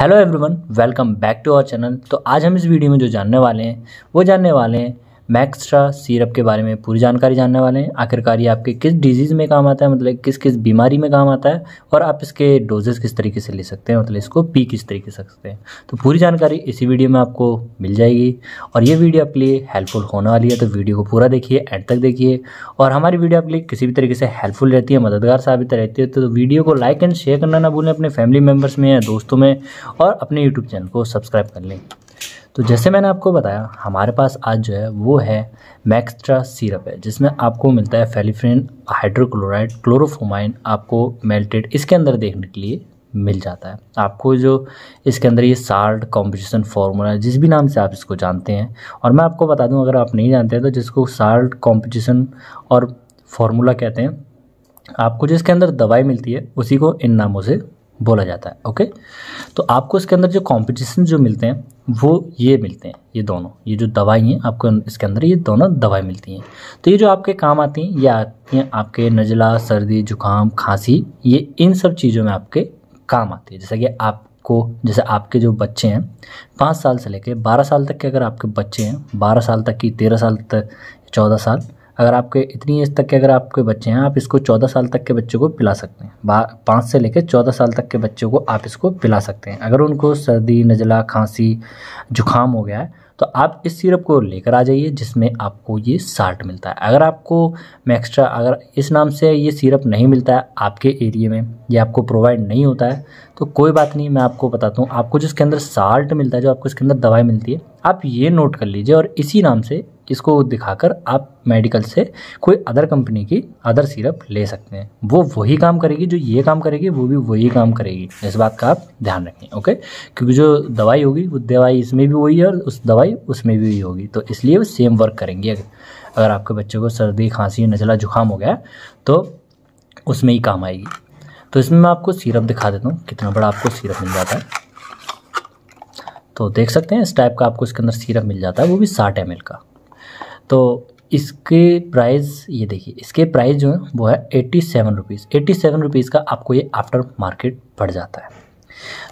hello everyone welcome back to our channel तो आज हम इस वीडियो में जो जानने वाले हैं वो जानने वाले हैं मैक्स्ट्रा सीरप के बारे में पूरी जानकारी जानने वाले हैं आखिरकार ये आपके किस डिजीज़ में काम आता है मतलब किस किस बीमारी में काम आता है और आप इसके डोजेस किस तरीके से ले सकते हैं मतलब इसको पी किस तरीके से सकते हैं तो पूरी जानकारी इसी वीडियो में आपको मिल जाएगी और ये वीडियो आपके लिए हेल्पफुल होने वाली है तो वीडियो को पूरा देखिए एंड तक देखिए और हमारी वीडियो आपके लिए किसी भी तरीके से हेल्पफुल रहती है मददगार साबित रहती है तो वीडियो को लाइक एंड शेयर करना ना भूलें अपने फैमिली मेम्बर्स में या दोस्तों में और अपने यूट्यूब चैनल को सब्सक्राइब कर लें तो जैसे मैंने आपको बताया हमारे पास आज जो है वो है मैक्स्ट्रा सिरप है जिसमें आपको मिलता है फेलिफ्रिन हाइड्रोक्लोराइड क्लोरोफोमाइन आपको मेल्टेड इसके अंदर देखने के लिए मिल जाता है आपको जो इसके अंदर ये साल्ट कॉम्पोजिशन फार्मूला जिस भी नाम से आप इसको जानते हैं और मैं आपको बता दूं अगर आप नहीं जानते हैं तो जिसको साल्ट कॉम्पोजिशन और फार्मूला कहते हैं आपको जिसके अंदर दवाई मिलती है उसी को इन नामों से बोला जाता है ओके तो आपको इसके अंदर जो कॉम्पिटिशन जो मिलते हैं वो ये मिलते हैं ये दोनों ये जो दवाई हैं आपको इसके अंदर ये दोनों दवाई मिलती हैं तो ये जो आपके काम आती हैं ये आती हैं आपके नज़ला सर्दी जुकाम खांसी ये इन सब चीज़ों में आपके काम आती है जैसे कि आपको जैसे आपके जो बच्चे हैं पाँच साल से लेकर बारह साल तक के अगर आपके बच्चे हैं बारह साल तक की तेरह साल तक चौदह साल अगर आपके इतनी एज तक के अगर आपके बच्चे हैं आप इसको चौदह साल तक के बच्चों को पिला सकते हैं पाँच से लेकर चौदह साल तक के बच्चों को आप इसको पिला सकते हैं अगर उनको सर्दी नज़ला खांसी जुकाम हो गया है तो आप इस सिरप को लेकर आ जाइए जिसमें आपको ये साल्ट मिलता है अगर आपको मैक्स्ट्रा अगर इस नाम से ये सिरप नहीं मिलता है आपके एरिए में ये आपको प्रोवाइड नहीं होता है तो कोई बात नहीं मैं आपको बताता हूँ आपको जिसके अंदर साल्ट मिलता है जो आपको इसके अंदर दवाई मिलती है आप ये नोट कर लीजिए और इसी नाम से इसको दिखाकर आप मेडिकल से कोई अदर कंपनी की अदर सिरप ले सकते हैं वो वही काम करेगी जो ये काम करेगी वो भी वही काम करेगी इस बात का आप ध्यान रखें ओके क्योंकि जो दवाई होगी वो दवाई इसमें भी वही है और उस दवाई वाई उसमें भी होगी तो इसलिए वो सेम वर्क करेंगे अगर आपके बच्चों को सर्दी खांसी नजला जुकाम हो गया तो उसमें ही काम आएगी तो इसमें मैं आपको सिरप दिखा देता हूँ कितना बड़ा आपको सिरप मिल जाता है तो देख सकते हैं इस टाइप का आपको इसके अंदर सिरप मिल जाता है वो भी साठ एम का तो इसके प्राइस ये देखिए इसके प्राइस जो है वो है eighty seven rupees eighty seven rupees का आपको ये आफ्टर मार्केट पड़ जाता है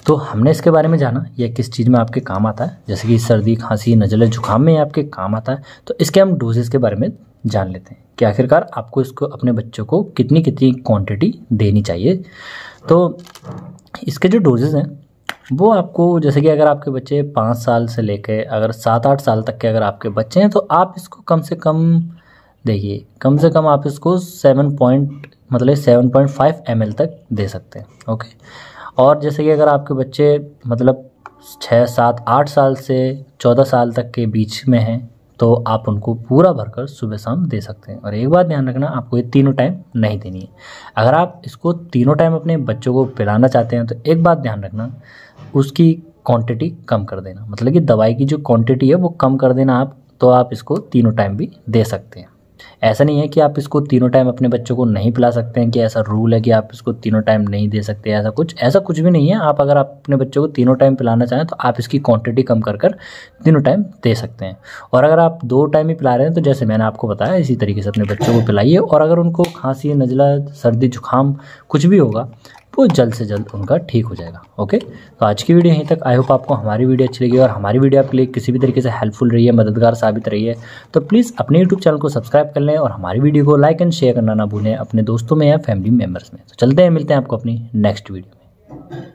तो हमने इसके बारे में जाना यह किस चीज़ में आपके काम आता है जैसे कि सर्दी खांसी नज़ले जुकाम में आपके काम आता है तो इसके हम डोजेज़ के बारे में जान लेते हैं कि आखिरकार आपको इसको अपने बच्चों को कितनी कितनी क्वांटिटी देनी चाहिए तो इसके जो डोजेज़ हैं वो आपको जैसे कि अगर आपके बच्चे पाँच साल से ले अगर सात आठ साल तक के अगर आपके बच्चे हैं तो आप इसको कम से कम देखिए कम से कम आप इसको सेवन पॉइंट मतलब सेवन पॉइंट फाइव एम तक दे सकते हैं ओके और जैसे कि अगर आपके बच्चे मतलब छः सात आठ साल से चौदह साल तक के बीच में हैं तो आप उनको पूरा भरकर सुबह शाम दे सकते हैं और एक बात ध्यान रखना आपको ये तीनों टाइम नहीं देनी है अगर आप इसको तीनों टाइम अपने बच्चों को पिलाना चाहते हैं तो एक बात ध्यान रखना उसकी क्वांटिटी कम कर देना मतलब कि दवाई की जो क्वांटिटी है वो कम कर देना आप तो आप इसको तीनों टाइम भी दे सकते हैं ऐसा नहीं है कि आप इसको तीनों टाइम अपने बच्चों को नहीं पिला सकते हैं कि ऐसा रूल है कि आप इसको तीनों टाइम नहीं दे सकते ऐसा कुछ ऐसा कुछ भी नहीं है आप अगर आप अपने बच्चों को तीनों टाइम पिलाना चाहें तो आप इसकी क्वांटिटी कम कर कर तीनों टाइम दे सकते हैं और अगर आप दो टाइम ही पिला रहे हैं तो जैसे मैंने आपको बताया इसी तरीके से अपने बच्चों को पिलाइए और अगर उनको खांसी नज़ला सर्दी जुकाम कुछ भी होगा तो जल्द से जल्द उनका ठीक हो जाएगा ओके तो आज की वीडियो यहीं तक आई होप आपको हमारी वीडियो अच्छी लगी और हमारी वीडियो आपके लिए किसी भी तरीके से हेल्पफुल रही है मददगार साबित रही है तो प्लीज़ अपने यूट्यूब चैनल को सब्सक्राइब कर लें और हमारी वीडियो को लाइक एंड शेयर करना ना भूलें अपने दोस्तों में या फैमिली मेम्बर्स में तो चलते हैं मिलते हैं आपको अपनी नेक्स्ट वीडियो में